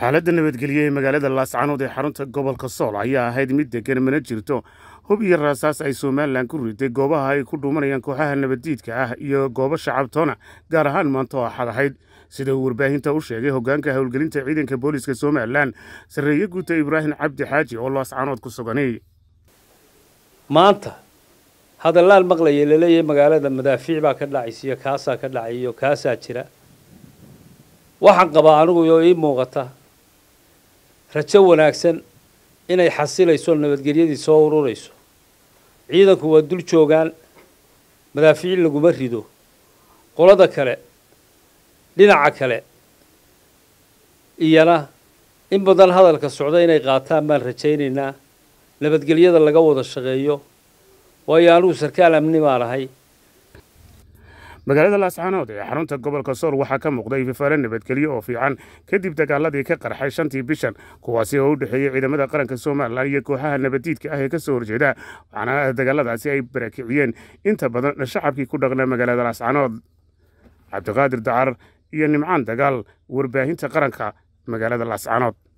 xaaladda nabadgelyo ee magaalada laascanood ee xarunta gobolka sool ayaa ahayd mid deggan mana jirto hub iyo raasaas ay somalilan ku riday goobaha ay ku dhuumanayaan kooxaha nabaddiidka ah iyo goobo shacabtoona gaar ahaan maanta oo xad ahayd sida uu warbaahinta u sheegay hoggaanka howlgelinta ciidanka booliiska somalilan sarreeye guuta ibraahim cabdi xaaji oo laascanood ku suganay maanta hadallaan maqlaya laleeyahay magaalada madaafiic baa ka dhacaysiiyo kaasaa ka iyo kaasaa jira waxaan qabaa anigu oo ii muuqata rajo wanaagsan inay xasilayso nabadgelyadii soo ururayso ciidanku waa dul joogaan madaaficin laguma rido qolada kale dhinaca kale iyana in badan hadalka socda inay qaataan baan rajaynaynaa nabadgelyada laga wada shaqeeyo waayo anugu sarkaal amni baan ahay magaalada laascaanood ee xarunta gobolka sool waxaa ka muuqday fifaare nabadgelyo oo fiican kadib dagaaladii ka qarxay shantii bishan kuwaasi oo u dhexeeyey ciidamada qaranka somalilan iyo kooxaha nabaddiidka ah ee ka soo horjeeda waxaana ah dagaaladaasi ay barakiciyeen inta badan shacabkii ku dhaqna magaalada laascaanood cabdiqaadir dacar iyo nimcaan dagaal warbaahinta qaranka magaalada laascaanood